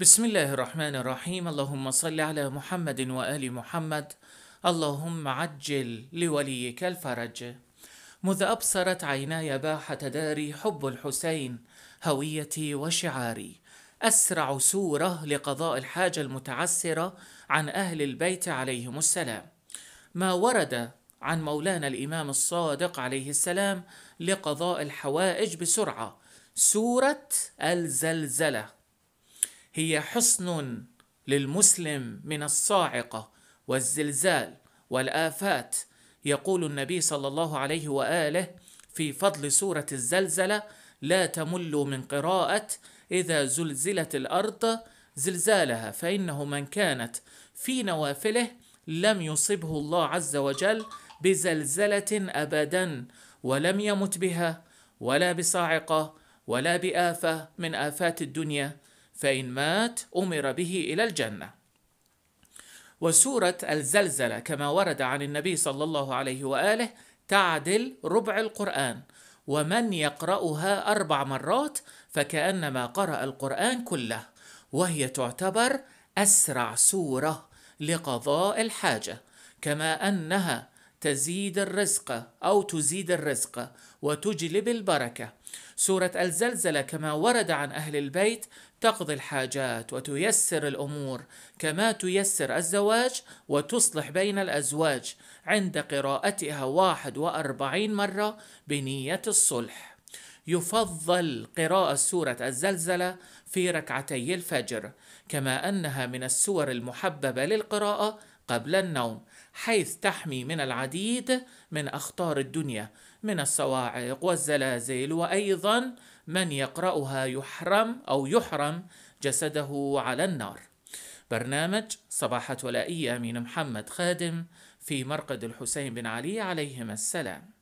بسم الله الرحمن الرحيم اللهم صل على محمد وآل محمد اللهم عجل لوليك الفرج مذ أبصرت عيناي باحة داري حب الحسين هويتي وشعاري أسرع سورة لقضاء الحاجة المتعسرة عن أهل البيت عليهم السلام ما ورد عن مولانا الإمام الصادق عليه السلام لقضاء الحوائج بسرعة سورة الزلزلة هي حصن للمسلم من الصاعقه والزلزال والافات يقول النبي صلى الله عليه واله في فضل سوره الزلزله لا تمل من قراءه اذا زلزلت الارض زلزالها فانه من كانت في نوافله لم يصبه الله عز وجل بزلزله ابدا ولم يمت بها ولا بصاعقه ولا بافه من افات الدنيا فإن مات أمر به إلى الجنة وسورة الزلزلة كما ورد عن النبي صلى الله عليه وآله تعدل ربع القرآن ومن يقرأها أربع مرات فكأنما قرأ القرآن كله وهي تعتبر أسرع سورة لقضاء الحاجة كما أنها تزيد الرزق أو تزيد الرزق وتجلب البركة سورة الزلزلة كما ورد عن أهل البيت تقضي الحاجات وتيسر الأمور كما تيسر الزواج وتصلح بين الأزواج عند قراءتها 41 مرة بنية الصلح يفضل قراءة سورة الزلزلة في ركعتي الفجر كما أنها من السور المحببة للقراءة قبل النوم حيث تحمي من العديد من اخطار الدنيا من الصواعق والزلازل وايضا من يقراها يحرم او يحرم جسده على النار برنامج صباحة ولائية من محمد خادم في مرقد الحسين بن علي عليهما السلام